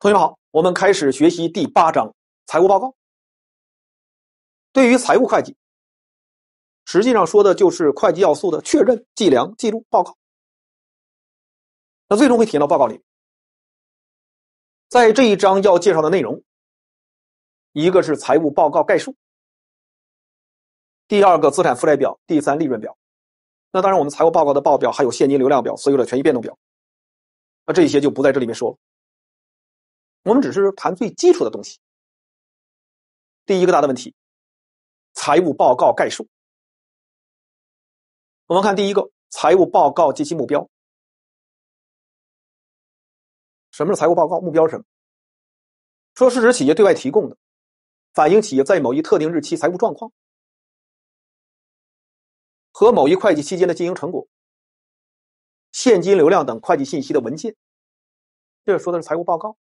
同学们好，我们开始学习第八章财务报告。对于财务会计，实际上说的就是会计要素的确认、计量、记录、报告，那最终会体现到报告里。在这一章要介绍的内容，一个是财务报告概述，第二个资产负债表，第三利润表。那当然，我们财务报告的报表还有现金流量表、所有的权益变动表，那这些就不在这里面说了。我们只是谈最基础的东西。第一个大的问题，财务报告概述。我们看第一个，财务报告及其目标。什么是财务报告？目标是什么？说是指企业对外提供的，反映企业在某一特定日期财务状况和某一会计期间的经营成果、现金流量等会计信息的文件。这说的是财务报告。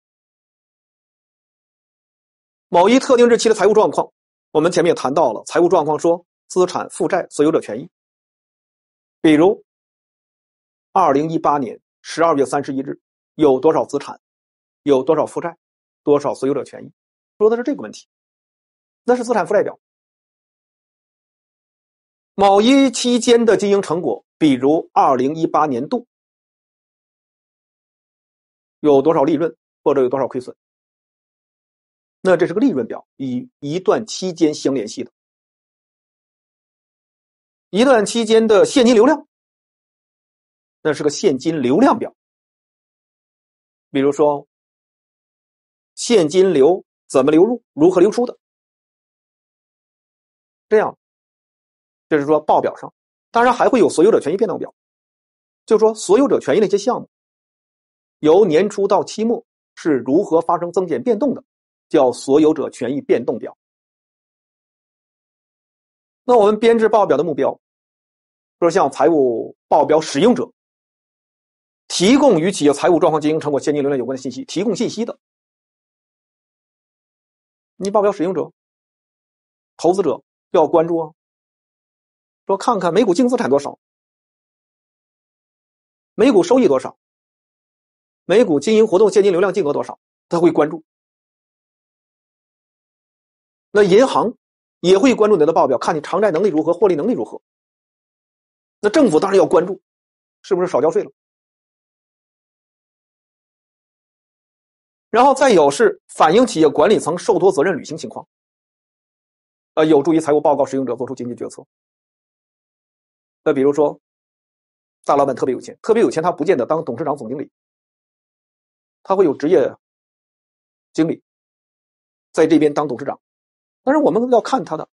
某一特定日期的财务状况，我们前面也谈到了财务状况，说资产负债所有者权益。比如，二零一八年十二月三十一日有多少资产，有多少负债，多少所有者权益，说的是这个问题，那是资产负债表。某一期间的经营成果，比如二零一八年度有多少利润或者有多少亏损。那这是个利润表，与一段期间相联系的，一段期间的现金流量，那是个现金流量表，比如说现金流怎么流入、如何流出的，这样，就是说报表上，当然还会有所有者权益变动表，就是说所有者权益那些项目，由年初到期末是如何发生增减变动的。叫所有者权益变动表。那我们编制报表的目标，说向财务报表使用者提供与企业财务状况、经营成果、现金流量有关的信息，提供信息的，你报表使用者、投资者要关注啊，说看看每股净资产多少，每股收益多少，每股经营活动现金流量净额多少，他会关注。那银行也会关注你的报表，看你偿债能力如何，获利能力如何。那政府当然要关注，是不是少交税了？然后再有是反映企业管理层受托责任履行情况，呃，有助于财务报告使用者做出经济决策。那比如说，大老板特别有钱，特别有钱，他不见得当董事长、总经理，他会有职业经理在这边当董事长。但是我们要看它的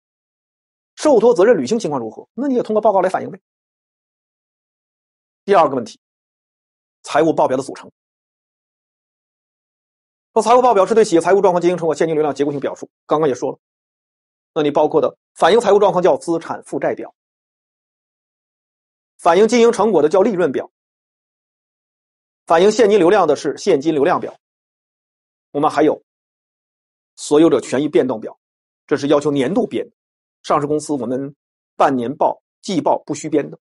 受托责任履行情况如何，那你也通过报告来反映呗。第二个问题，财务报表的组成。说财务报表是对企业财务状况经营成果现金流量结构性表述。刚刚也说了，那你包括的反映财务状况叫资产负债表，反映经营成果的叫利润表，反映现金流量的是现金流量表。我们还有所有者权益变动表。这是要求年度编，上市公司我们半年报、季报不需编的，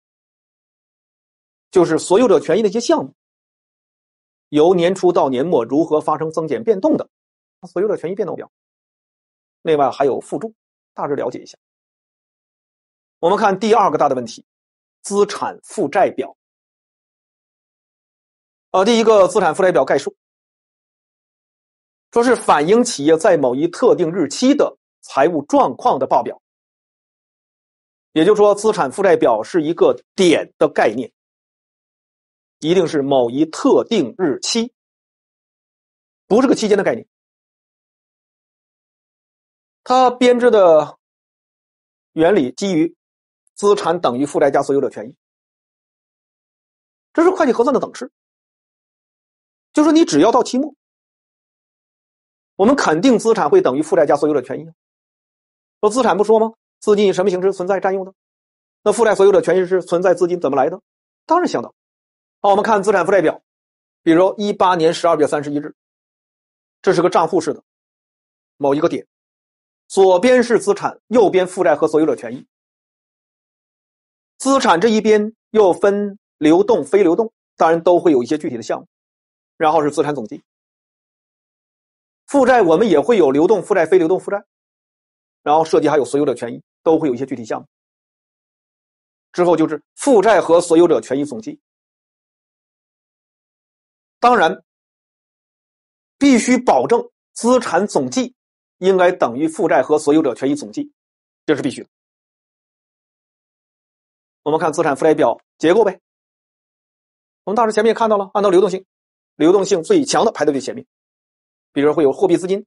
就是所有者权益的一些项目，由年初到年末如何发生增减变动的，所有者权益变动表，另外还有附注，大致了解一下。我们看第二个大的问题，资产负债表。呃，第一个资产负债表概述，说是反映企业在某一特定日期的。财务状况的报表，也就是说，资产负债表是一个点的概念，一定是某一特定日期，不是个期间的概念。它编制的原理基于资产等于负债加所有者权益，这是会计核算的等式，就是你只要到期末，我们肯定资产会等于负债加所有者权益。说资产不说吗？资金以什么形式存在、占用的？那负债、所有者权益是存在资金怎么来的？当然相等。好，我们看资产负债表，比如一八年十二月三十一日，这是个账户式的某一个点，左边是资产，右边负债和所有者权益。资产这一边又分流动、非流动，当然都会有一些具体的项目，然后是资产总计。负债我们也会有流动负债、非流动负债。然后涉及还有所有者权益，都会有一些具体项目。之后就是负债和所有者权益总计。当然，必须保证资产总计应该等于负债和所有者权益总计，这是必须的。我们看资产负债表结构呗。我们当时前面也看到了，按照流动性，流动性最强的排在最前面，比如会有货币资金。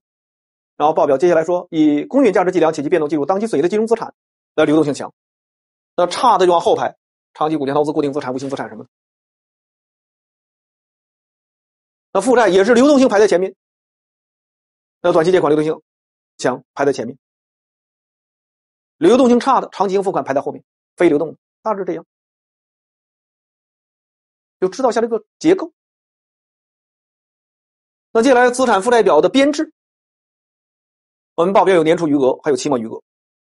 然后报表接下来说，以公允价值计量且其变动计入当期损益的金融资产，那流动性强；那差的就往后排，长期股权投资、固定资产、无形资产什么的。那负债也是流动性排在前面，那短期借款流动性强，排在前面。流动性差的长期应付款排在后面，非流动。的大致这样，就知道下这个结构。那接下来资产负债表的编制。我们报表有年初余额，还有期末余额。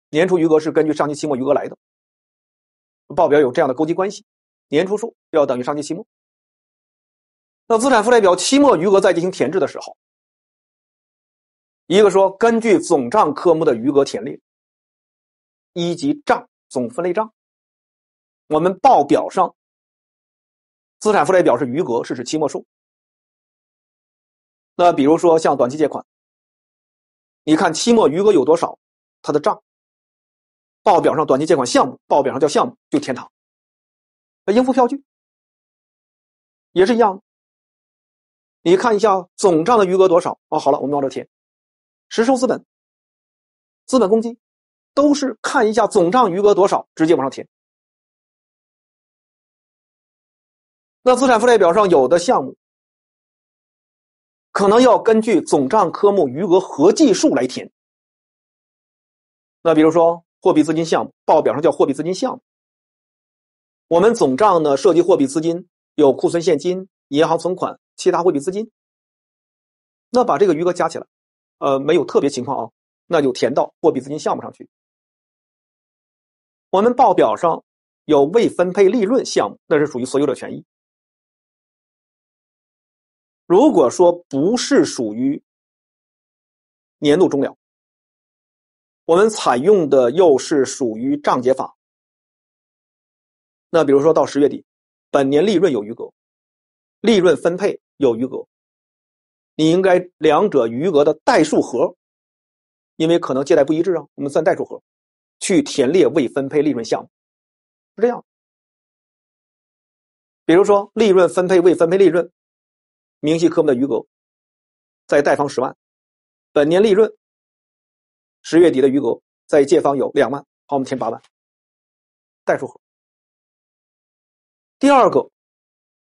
年初余额是根据上期期末余额来的。报表有这样的勾稽关系，年初数要等于上期期末。那资产负债表期末余额在进行填制的时候，一个说根据总账科目的余额填列，一级账总分类账。我们报表上资产负债表是余额，是指期末数。那比如说像短期借款。你看期末余额有多少？它的账报表上短期借款项目，报表上叫项目就填它。那应付票据也是一样。你看一下总账的余额多少啊？好了，我们往这填。实收资本、资本公积，都是看一下总账余额多少，直接往上填。那资产负债表上有的项目。可能要根据总账科目余额合计数来填。那比如说货币资金项目，报表上叫货币资金项目。我们总账呢涉及货币资金，有库存现金、银行存款、其他货币资金。那把这个余额加起来，呃，没有特别情况啊，那就填到货币资金项目上去。我们报表上有未分配利润项目，那是属于所有者权益。如果说不是属于年度终了，我们采用的又是属于账结法，那比如说到十月底，本年利润有余额，利润分配有余额，你应该两者余额的代数和，因为可能借贷不一致啊，我们算代数和，去填列未分配利润项目，是这样。比如说利润分配未分配利润。明细科目的余额在贷方十万，本年利润十月底的余额在借方有两万，好，我们填八万，代数第二个，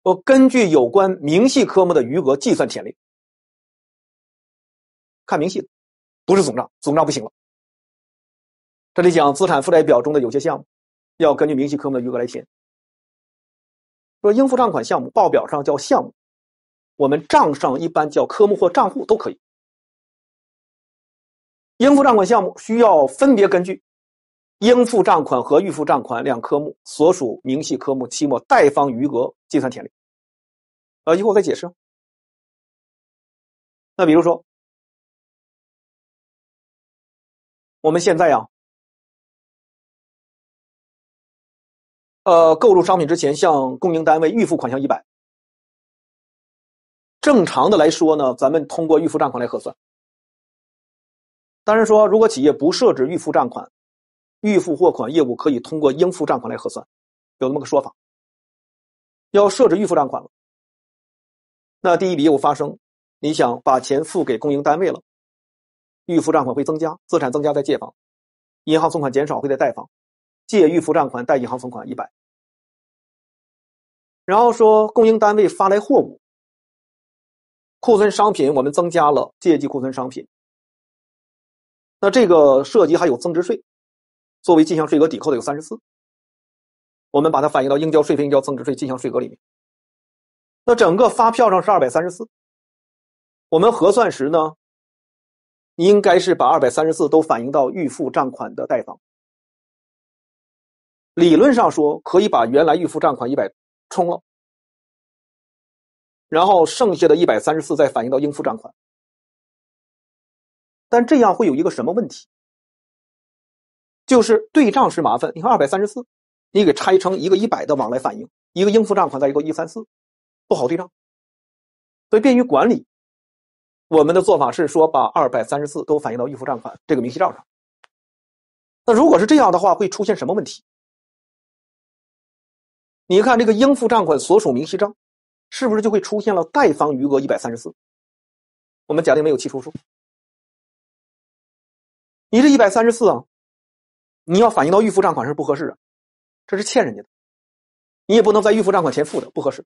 我根据有关明细科目的余额计算填列，看明细，不是总账，总账不行了。这里讲资产负债表中的有些项目，要根据明细科目的余额来填。说应付账款项目，报表上叫项目。我们账上一般叫科目或账户都可以。应付账款项目需要分别根据应付账款和预付账款两科目所属明细科目期末贷方余额计算填列。呃，一会儿再解释。那比如说，我们现在啊，呃，购入商品之前向供应单位预付款项一百。正常的来说呢，咱们通过预付账款来核算。当然说，如果企业不设置预付账款，预付货款业务可以通过应付账款来核算，有那么个说法。要设置预付账款了，那第一笔业务发生，你想把钱付给供应单位了，预付账款会增加，资产增加在借方，银行存款减少会在贷方，借预付账款贷银行存款一百。然后说供应单位发来货物。库存商品，我们增加了借记库存商品。那这个涉及还有增值税，作为进项税额抵扣的有三十四，我们把它反映到应交税费、应交增值税（进项税额）里面。那整个发票上是二百三十四，我们核算时呢，应该是把二百三十四都反映到预付账款的贷方。理论上说，可以把原来预付账款一百冲了。然后剩下的一百三十四再反映到应付账款，但这样会有一个什么问题？就是对账是麻烦。你看二百三十四，你给拆成一个一百的往来反映，一个应付账款，再一个一三四，不好对账。所以便于管理，我们的做法是说把二百三十四都反映到预付账款这个明细账上。那如果是这样的话，会出现什么问题？你看这个应付账款所属明细账。是不是就会出现了贷方余额一百三十四？我们假定没有期初数，你这一百三十四啊，你要反映到预付账款是不合适啊，这是欠人家的，你也不能在预付账款前付的，不合适。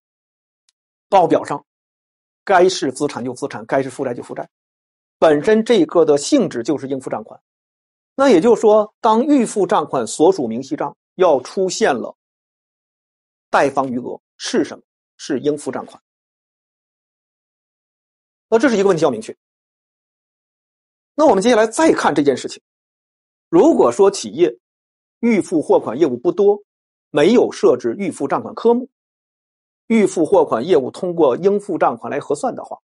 报表上该是资产就资产，该是负债就负债，本身这个的性质就是应付账款。那也就是说，当预付账款所属明细账要出现了贷方余额是什么？是应付账款，那这是一个问题要明确。那我们接下来再看这件事情，如果说企业预付货款业务不多，没有设置预付账款科目，预付货款业务通过应付账款来核算的话，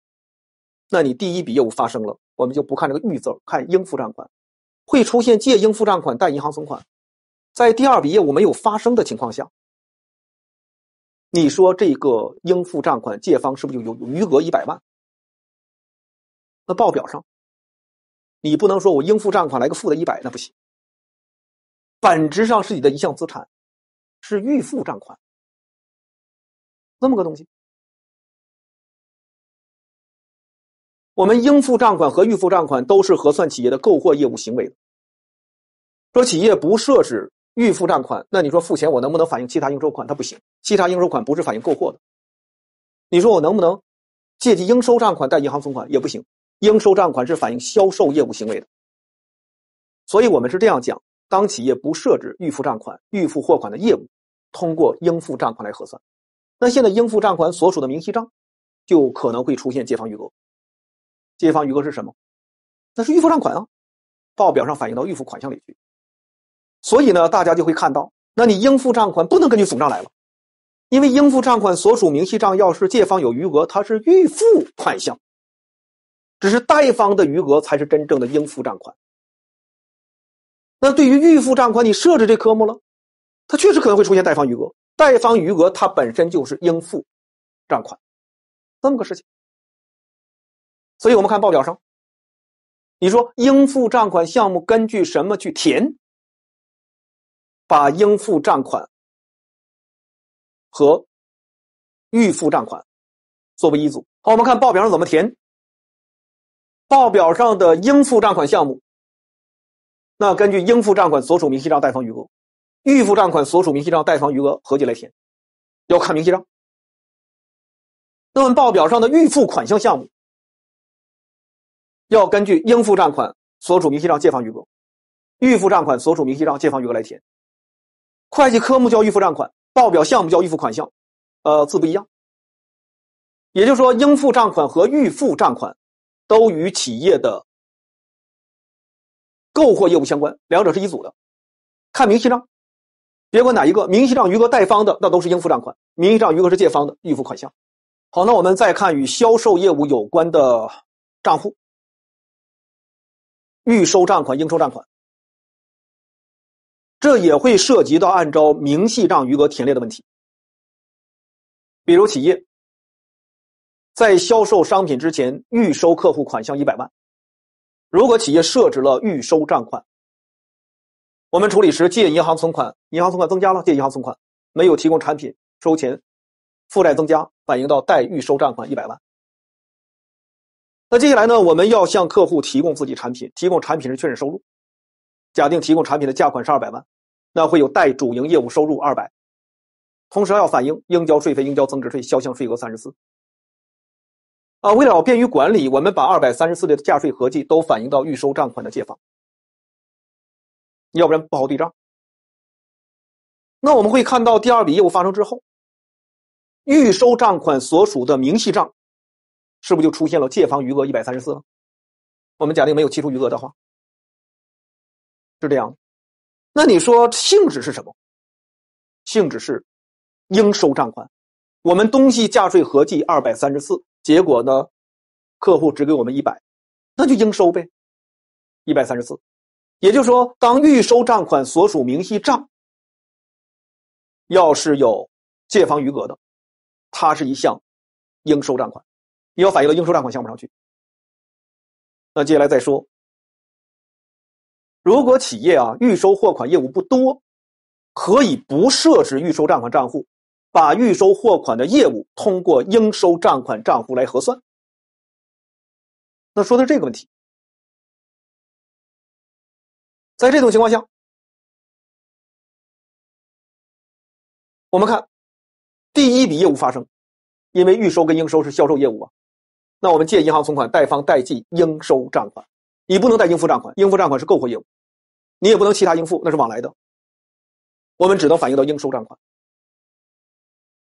那你第一笔业务发生了，我们就不看这个“预”字，看应付账款会出现借应付账款、贷银行存款，在第二笔业务没有发生的情况下。你说这个应付账款借方是不是就有有余额一百万？那报表上，你不能说我应付账款来个负的一百，那不行。本质上是你的一项资产，是预付账款，这么个东西。我们应付账款和预付账款都是核算企业的购货业务行为。说企业不设置。预付账款，那你说付钱我能不能反映其他应收款？它不行，其他应收款不是反映购货的。你说我能不能借记应收账款贷银行存款也不行，应收账款是反映销售业务行为的。所以我们是这样讲：当企业不设置预付账款、预付货款的业务，通过应付账款来核算，那现在应付账款所属的明细账就可能会出现借方余额。借方余额是什么？那是预付账款啊，报表上反映到预付款项里去。所以呢，大家就会看到，那你应付账款不能根据总账来了，因为应付账款所属明细账要是借方有余额，它是预付款项，只是贷方的余额才是真正的应付账款。那对于预付账款，你设置这科目了，它确实可能会出现贷方余额，贷方余额它本身就是应付账款，这么个事情。所以我们看报表上，你说应付账款项目根据什么去填？把应付账款和预付账款作为一组。好，我们看报表上怎么填。报表上的应付账款项目，那根据应付账款所属明细账贷方余额、预付账款所属明细账贷方余额合计来填，要看明细账。那么报表上的预付款项项目，要根据应付账款所属明细账借方余额、预付账款所属明细账借方余额来填。会计科目叫预付账款，报表项目叫预付款项，呃，字不一样。也就是说，应付账款和预付账款都与企业的购货业务相关，两者是一组的。看明细账，别管哪一个，明细账余额贷方的那都是应付账款，明细账余额是借方的预付款项。好，那我们再看与销售业务有关的账户：预收账款、应收账款。这也会涉及到按照明细账余额填列的问题，比如企业在销售商品之前预收客户款项一百万，如果企业设置了预收账款，我们处理时借银行存款，银行存款增加了借银行存款，没有提供产品收钱，负债增加反映到待预收账款一百万，那接下来呢我们要向客户提供自己产品，提供产品是确认收入。假定提供产品的价款是二百万，那会有代主营业务收入二百，同时还要反映应交税费、应交增值税、销项税额三十四。啊，为了便于管理，我们把二百三十四的价税合计都反映到预收账款的借方，要不然不好对账。那我们会看到第二笔业务发生之后，预收账款所属的明细账，是不是就出现了借方余额一百三十四了？我们假定没有期初余额的话。是这样，那你说性质是什么？性质是应收账款。我们东西价税合计二百三十四，结果呢，客户只给我们一百，那就应收呗，一百三十四。也就是说，当预收账款所属明细账要是有借方余额的，它是一项应收账款，你要反映到应收账款项目上去。那接下来再说。如果企业啊预收货款业务不多，可以不设置预收账款账户，把预收货款的业务通过应收账款账户来核算。那说到这个问题，在这种情况下，我们看第一笔业务发生，因为预收跟应收是销售业务啊，那我们借银行存款，贷方贷记应收账款。你不能贷应付账款，应付账款是购货业务，你也不能其他应付，那是往来的。我们只能反映到应收账款。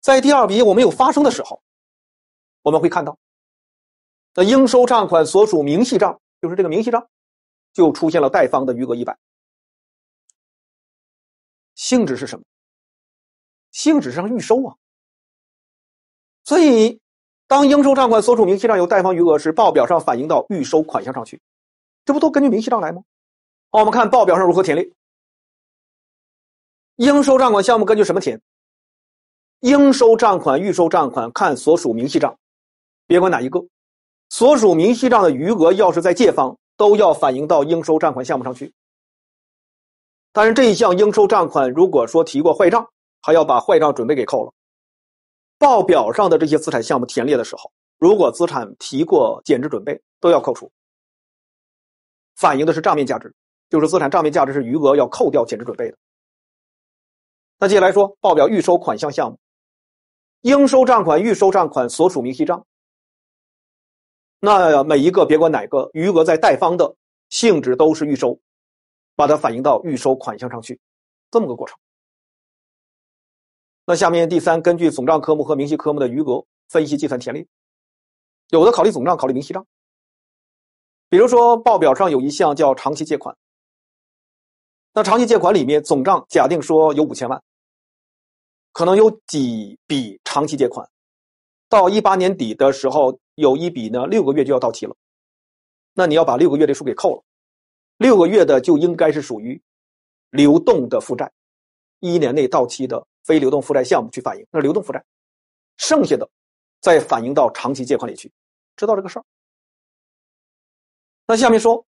在第二笔我们有发生的时候，我们会看到，那应收账款所属明细账，就是这个明细账，就出现了贷方的余额一百。性质是什么？性质上预收啊。所以，当应收账款所属明细账有贷方余额时，报表上反映到预收款项上去。这不都根据明细账来吗？好，我们看报表上如何填列。应收账款项目根据什么填？应收账款、预收账款看所属明细账，别管哪一个，所属明细账的余额要是在借方，都要反映到应收账款项目上去。但是这一项应收账款如果说提过坏账，还要把坏账准备给扣了。报表上的这些资产项目填列的时候，如果资产提过减值准备，都要扣除。反映的是账面价值，就是资产账面价值是余额要扣掉减值准备的。那接下来说报表预收款项项目，应收账款、预收账款所属明细账。那每一个别管哪个余额在贷方的性质都是预收，把它反映到预收款项上去，这么个过程。那下面第三，根据总账科目和明细科目的余额分析计算填列，有的考虑总账，考虑明细账。比如说，报表上有一项叫长期借款，那长期借款里面总账假定说有五千万，可能有几笔长期借款，到一八年底的时候有一笔呢六个月就要到期了，那你要把六个月的数给扣了，六个月的就应该是属于流动的负债，一年内到期的非流动负债项目去反映，那流动负债，剩下的再反映到长期借款里去，知道这个事儿。那下面说，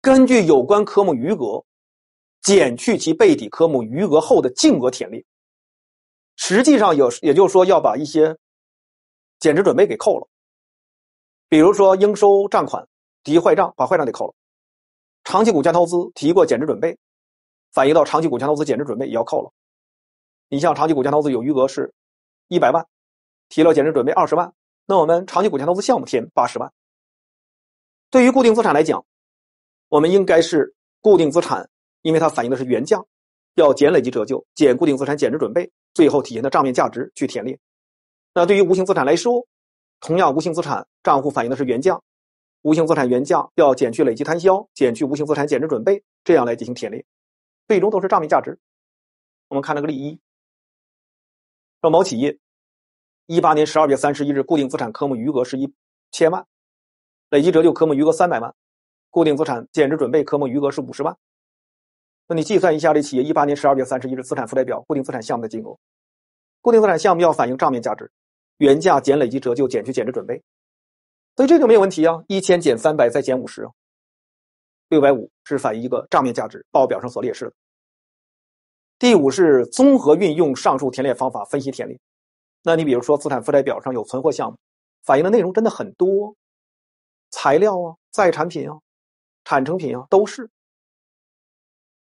根据有关科目余额，减去其备抵科目余额后的净额填列。实际上有，也就是说要把一些减值准备给扣了。比如说应收账款提坏账，把坏账给扣了；长期股权投资提过减值准备，反映到长期股权投资减值准备也要扣了。你像长期股权投资有余额是一百万，提了减值准备二十万，那我们长期股权投资项目填八十万。对于固定资产来讲，我们应该是固定资产，因为它反映的是原价，要减累计折旧、减固定资产减值准备，最后体现的账面价值去填列。那对于无形资产来说，同样无形资产账户反映的是原价，无形资产原价要减去累计摊销、减去无形资产减值准备，这样来进行填列，最终都是账面价值。我们看了个例一，说某企业一八年十二月三十一日固定资产科目余额是一千万。累计折旧科目余额三百万，固定资产减值准备科目余额是五十万。那你计算一下，这企业一八年十二月三十一日资产负债表固定资产项目的金额。固定资产项目要反映账面价值，原价减累计折旧减去减值准备，所以这就没有问题啊。一千减三百再减五十，六百五是反映一个账面价值，报表上所列示的。第五是综合运用上述填列方法分析填列。那你比如说资产负债表上有存货项目，反映的内容真的很多。材料啊，再产品啊，产成品啊都是。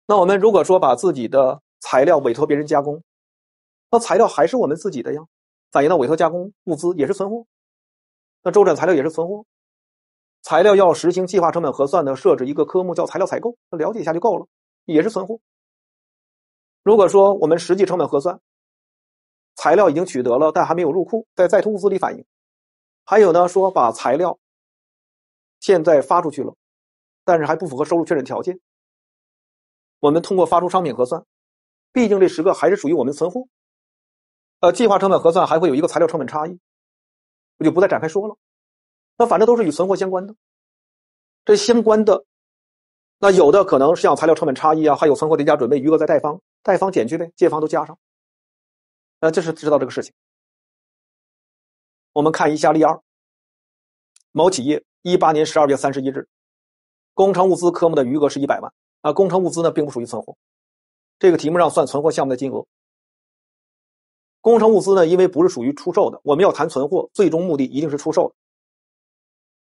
那我们如果说把自己的材料委托别人加工，那材料还是我们自己的呀。反映到委托加工物资也是存货。那周转材料也是存货。材料要实行计划成本核算的，设置一个科目叫材料采购，了解一下就够了，也是存货。如果说我们实际成本核算，材料已经取得了，但还没有入库，在在途物资里反映。还有呢，说把材料。现在发出去了，但是还不符合收入确认条件。我们通过发出商品核算，毕竟这十个还是属于我们的存货。呃，计划成本核算还会有一个材料成本差异，我就不再展开说了。那反正都是与存货相关的，这相关的，那有的可能像材料成本差异啊，还有存货叠加准备余额在贷方，贷方减去呗，借方都加上。啊，这是知道这个事情。我们看一下例二，某企业。一八年十二月三十一日，工程物资科目的余额是一百万啊。工程物资呢，并不属于存货。这个题目上算存货项目的金额。工程物资呢，因为不是属于出售的，我们要谈存货，最终目的一定是出售的。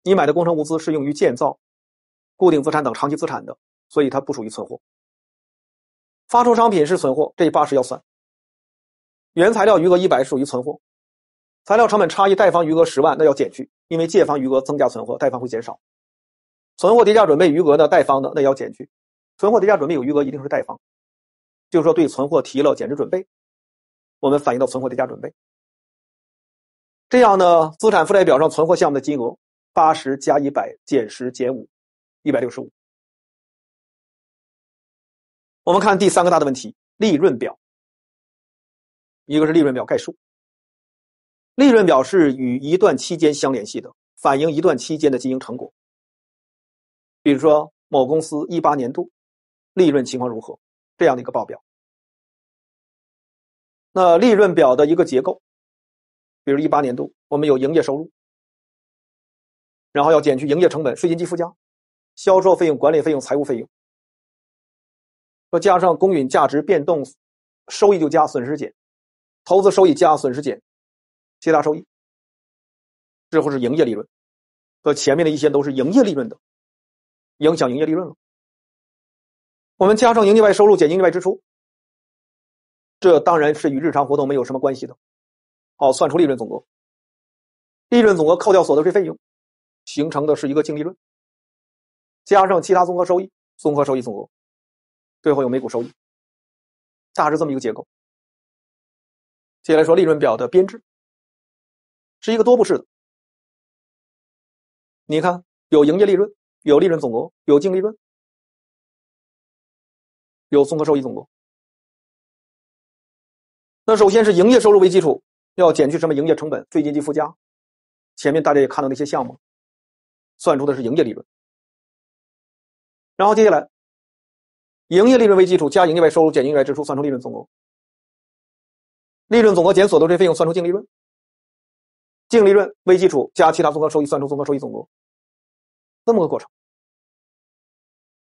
你买的工程物资是用于建造固定资产等长期资产的，所以它不属于存货。发出商品是存货，这八十要算。原材料余额一百属于存货，材料成本差异贷方余额十万，那要减去。因为借方余额增加存货，贷方会减少。存货跌价准备余额的贷方的那要减去。存货跌价准备有余额一定是贷方，就是说对存货提了减值准备，我们反映到存货跌价准备。这样呢，资产负债表上存货项目的金额八十加一百减十减五，一百六十五。我们看第三个大的问题，利润表。一个是利润表概述。利润表是与一段期间相联系的，反映一段期间的经营成果。比如说，某公司一八年度利润情况如何这样的一个报表。那利润表的一个结构，比如一八年度，我们有营业收入，然后要减去营业成本、税金及附加、销售费用、管理费用、财务费用，说加上公允价值变动收益就加，损失减，投资收益加，损失减。其他收益，最后是营业利润，和前面的一些都是营业利润的，影响营业利润了。我们加上营业外收入，减营业外支出，这当然是与日常活动没有什么关系的。好，算出利润总额。利润总额扣掉所得税费用，形成的是一个净利润。加上其他综合收益，综合收益总额，最后有每股收益，大致这么一个结构。接下来说利润表的编制。是一个多步式的，你看，有营业利润，有利润总额，有净利润，有综合收益总额。那首先是营业收入为基础，要减去什么营业成本、最金及附加，前面大家也看到那些项目，算出的是营业利润。然后接下来，营业利润为基础，加营业外收入，减营业外支出，算出利润总额。利润总额减所得税费用，算出净利润。净利润为基础，加其他综合收益，算出综合收益总额，这么个过程。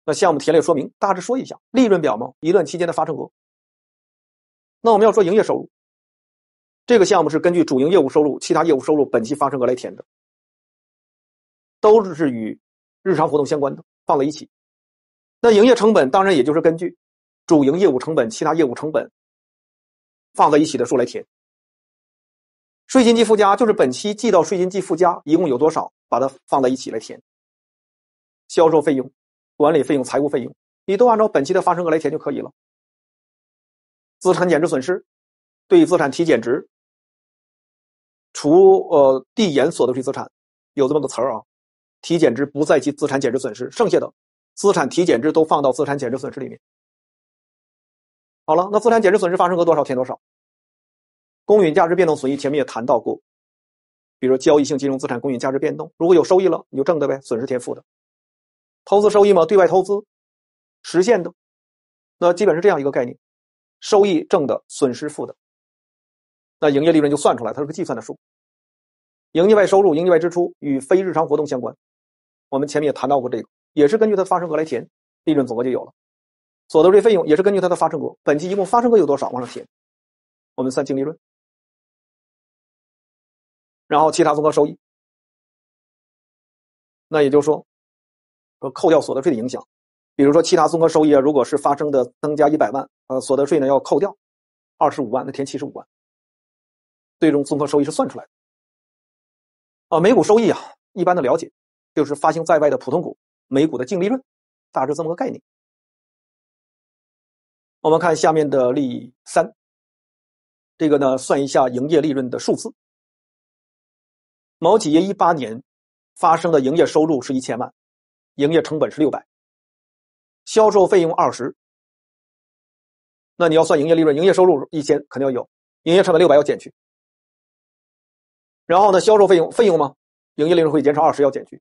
那项目填列说明，大致说一下利润表吗？一段期间的发生额。那我们要说营业收入，这个项目是根据主营业务收入、其他业务收入本期发生额来填的，都是与日常活动相关的，放在一起。那营业成本当然也就是根据主营业务成本、其他业务成本放在一起的数来填。税金及附加就是本期记到税金及附加一共有多少，把它放在一起来填。销售费用、管理费用、财务费用，你都按照本期的发生额来填就可以了。资产减值损失，对资产提减值，除呃递延所得税资产，有这么个词儿啊，提减值不再计资产减值损失，剩下的资产提减值都放到资产减值损失里面。好了，那资产减值损失发生额多少，填多少。公允价值变动损益，前面也谈到过，比如交易性金融资产公允价值变动，如果有收益了，你就挣的呗；损失填负的。投资收益嘛，对外投资实现的，那基本是这样一个概念：收益正的，损失负的。那营业利润就算出来，它是个计算的数。营业外收入、营业外支出与非日常活动相关，我们前面也谈到过这个，也是根据它的发生额来填。利润总额就有了，所得税费用也是根据它的发生额，本期一共发生额有多少往上填，我们算净利润。然后其他综合收益，那也就是说，扣掉所得税的影响，比如说其他综合收益啊，如果是发生的增加一百万，呃，所得税呢要扣掉二十五万，那填七十五万。最终综合收益是算出来的。啊，每股收益啊，一般的了解就是发行在外的普通股每股的净利润，大致这么个概念。我们看下面的例三，这个呢算一下营业利润的数字。某企业一八年发生的营业收入是一千万，营业成本是六百，销售费用二十。那你要算营业利润，营业收入一千肯定要有，营业成本六百要减去，然后呢，销售费用费用吗？营业利润会减少二十要减去，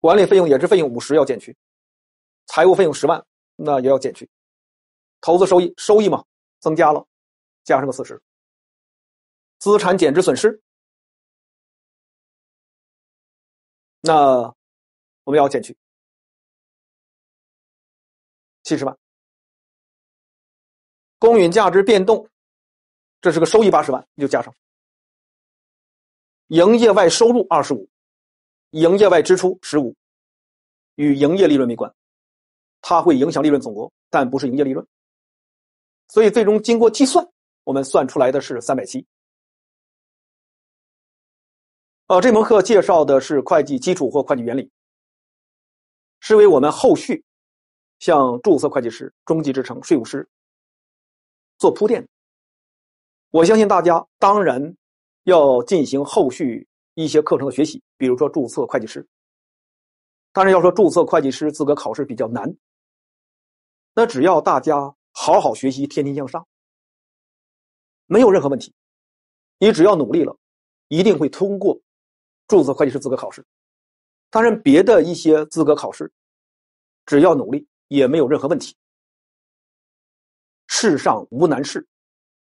管理费用也是费用五十要减去，财务费用十万那也要减去，投资收益收益嘛增加了，加上个四十，资产减值损失。那我们要减去七十万，公允价值变动，这是个收益八十万，就加上营业外收入二十五，营业外支出十五，与营业利润没关，它会影响利润总额，但不是营业利润。所以最终经过计算，我们算出来的是三百七。呃，这门课介绍的是会计基础或会计原理，是为我们后续向注册会计师、中级职称、税务师做铺垫。我相信大家，当然要进行后续一些课程的学习，比如说注册会计师。当然，要说注册会计师资格考试比较难，那只要大家好好学习，天天向上，没有任何问题。你只要努力了，一定会通过。注册会计师资格考试，当然别的一些资格考试，只要努力也没有任何问题。世上无难事，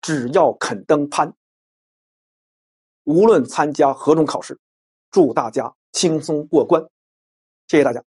只要肯登攀。无论参加何种考试，祝大家轻松过关。谢谢大家。